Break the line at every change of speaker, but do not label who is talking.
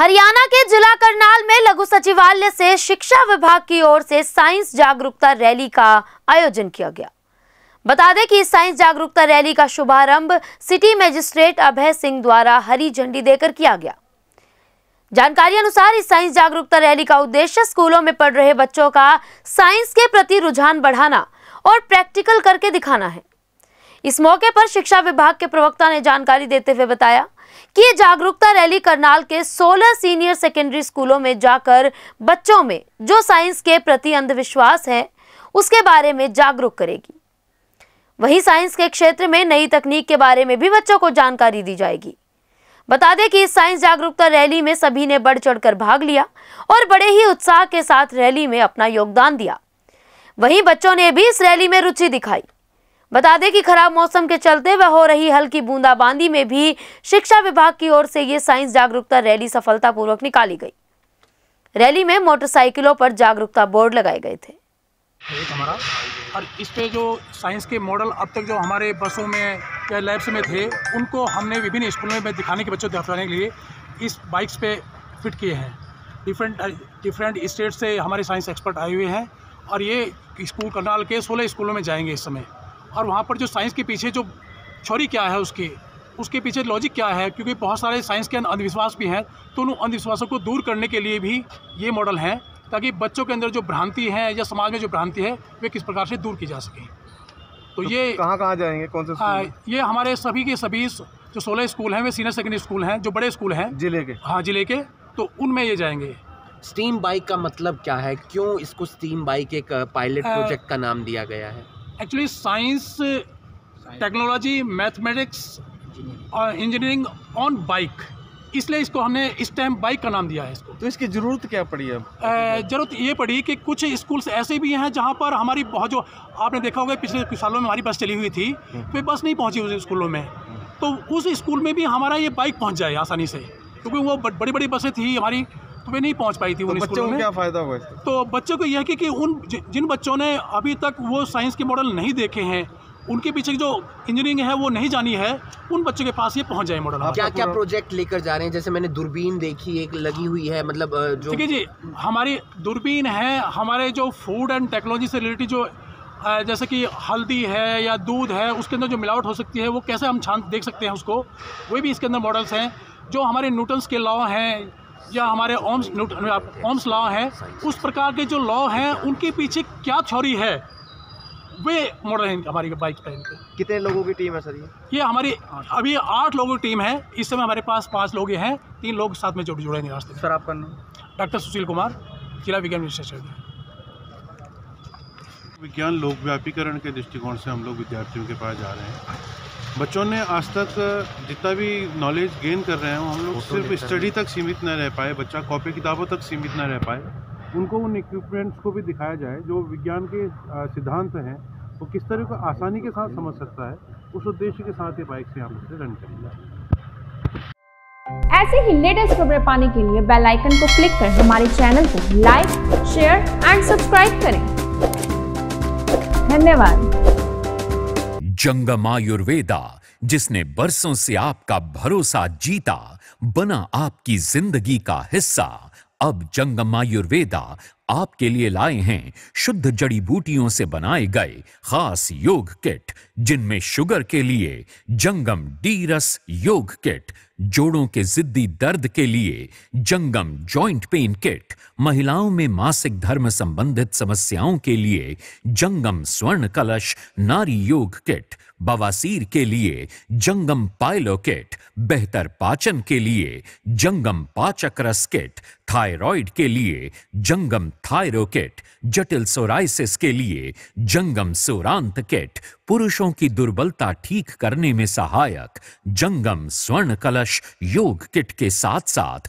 हरियाणा के जिला करनाल में लघु सचिवालय से शिक्षा विभाग की ओर से साइंस जागरूकता रैली का आयोजन किया गया बता दें कि साइंस जागरूकता रैली का शुभारंभ सिटी मजिस्ट्रेट अभय सिंह द्वारा हरी झंडी देकर किया गया जानकारी अनुसार इस साइंस जागरूकता रैली का उद्देश्य स्कूलों में पढ़ रहे बच्चों का साइंस के प्रति रुझान बढ़ाना और प्रैक्टिकल करके दिखाना है इस मौके पर शिक्षा विभाग के प्रवक्ता ने जानकारी देते हुए बताया कि जागरूकता रैली करनाल के 16 सीनियर सेकेंडरी स्कूलों में जाकर बच्चों में जो साइंस के प्रति अंधविश्वास है उसके बारे में जागरूक करेगी वहीं साइंस के क्षेत्र में नई तकनीक के बारे में भी बच्चों को जानकारी दी जाएगी बता दें कि इस साइंस जागरूकता रैली में सभी ने बढ़ चढ़कर भाग लिया और बड़े ही उत्साह के साथ रैली में अपना योगदान दिया वहीं बच्चों ने भी इस रैली में रुचि दिखाई बता दें कि खराब मौसम के चलते व हो रही हल्की बूंदाबांदी में भी शिक्षा विभाग की ओर से ये साइंस जागरूकता रैली सफलतापूर्वक निकाली गई रैली में मोटरसाइकिलों पर जागरूकता बोर्ड लगाए गए थे
हमारा और इस पे जो साइंस के मॉडल अब तक जो हमारे बसों में या लैब्स में थे उनको हमने विभिन्न स्कूलों में दिखाने के बच्चों दिखाने के लिए इस बाइक्स पे फिट किए हैं डिफरेंट डिफरेंट स्टेट से हमारे साइंस एक्सपर्ट आए हुए हैं और ये स्कूल करनाल के सोलह स्कूलों में जाएंगे इस समय और वहाँ पर जो साइंस के पीछे जो छोरी क्या है उसकी उसके पीछे लॉजिक क्या है क्योंकि बहुत सारे साइंस के अंधविश्वास भी हैं तो उन अंधविश्वासों को दूर करने के लिए भी ये मॉडल हैं ताकि बच्चों के अंदर जो भ्रांति है या समाज में जो भ्रांति है वे किस प्रकार से दूर की जा सके तो, तो ये कहाँ कहाँ जाएंगे कौन से हाँ ये हमारे सभी के सभी जो सोलह स्कूल हैं वे सीनियर सेकेंडरी स्कूल हैं जो बड़े स्कूल हैं जिले के हाँ जिले के तो उनमें ये जाएंगे स्टीम बाइक का मतलब क्या है क्यों इसको स्टीम बाइक एक पायलट uh, हाँ। प्रोजेक्ट का नाम दिया गया है एक्चुअली साइंस टेक्नोलॉजी मैथमेटिक्स और इंजीनियरिंग ऑन बाइक इसलिए इसको हमने इस टाइम बाइक का नाम दिया है इसको तो इसकी ज़रूरत क्या पड़ी अब ज़रूरत ये पड़ी कि कुछ स्कूल्स ऐसे भी हैं जहाँ पर हमारी बहुत जो आपने देखा होगा पिछले कुछ सालों में हमारी बस चली हुई थी वे हम्म। बस नहीं पहुँची उस स्कूलों में हम्म। तो उस स्कूल में भी हमारा ये बाइक पहुँच जाए आसानी से क्योंकि वो बड़ी बड़ी बसें थी हमारी तो वे नहीं पहुंच पाई थी तो उन बच्चों को क्या फ़ायदा हुआ तो बच्चों को यह कि, कि उन जिन बच्चों ने अभी तक वो साइंस के मॉडल नहीं देखे हैं उनके पीछे जो इंजीनियरिंग है वो नहीं जानी है उन बच्चों के पास ये पहुंच जाए मॉडल क्या क्या प्रोजेक्ट लेकर जा रहे हैं जैसे मैंने दूरबीन देखी एक लगी हुई है मतलब जो ठीक है जी हमारी दूरबीन है हमारे जो फूड एंड टेक्नोलॉजी से रिलेटेड जो जैसे कि हल्दी है या दूध है उसके अंदर जो मिलावट हो सकती है वो कैसे हम छान देख सकते हैं उसको वही भी इसके अंदर मॉडल्स हैं जो हमारे न्यूटन्स के लॉ हैं या हमारे ओम्स ओम्स लॉ है उस प्रकार के जो लॉ हैं उनके पीछे क्या छोरी है वे मॉडल हैं हमारी बाइक टाइम पे
कितने लोगों की टीम है सर ये
ये हमारी अभी आठ लोगों की टीम है इस समय हमारे पास पाँच लोग हैं तीन लोग साथ में जोड़े जुड़े रास्ते सर आपका नाम डॉक्टर सुशील कुमार जिला विज्ञान विशेषज्ञ
विज्ञान लोक व्यापीकरण के दृष्टिकोण से हम लोग विद्यार्थियों के पास जा रहे हैं बच्चों ने आज तक जितना भी नॉलेज गेन कर रहे हैं हम लोग सिर्फ स्टडी तक सीमित न रह पाए बच्चा कॉपी किताबों तक सीमित न रह पाए उनको उन इक्विपमेंट्स को भी दिखाया जाए जो विज्ञान के सिद्धांत हैं वो किस तरह को आसानी के साथ समझ सकता है उस उद्देश्य के साथ ये बाइक से हम उसे रन करेंगे
ऐसे ही लेटेस्ट खबरें पाने के लिए बेल आइकन को क्लिक कर हमारे चैनल को लाइक शेयर एंड सब्सक्राइब करें धन्यवाद
जंगमायुर्वेदा जिसने बरसों से आपका भरोसा जीता बना आपकी जिंदगी का हिस्सा अब जंगमायुर्वेदा आपके लिए लाए हैं शुद्ध जड़ी बूटियों से बनाए गए खास योग किट जिनमें शुगर के लिए जंगम डीरस योग किट जोड़ों के जिद्दी दर्द के लिए जंगम जॉइंट पेन किट महिलाओं में मासिक धर्म संबंधित समस्याओं के लिए जंगम स्वर्ण कलश नारी योग किट बवासीर के लिए जंगम पायलो किट बेहतर पाचन के लिए जंगम पाचक रस किट थायराइड के लिए जंगम थायरोकेट किट जटिल सोराइसिस के लिए जंगम सोरांत किट पुरुषों की दुर्बलता ठीक करने में सहायक जंगम स्वर्ण कलश योग किट के साथ साथ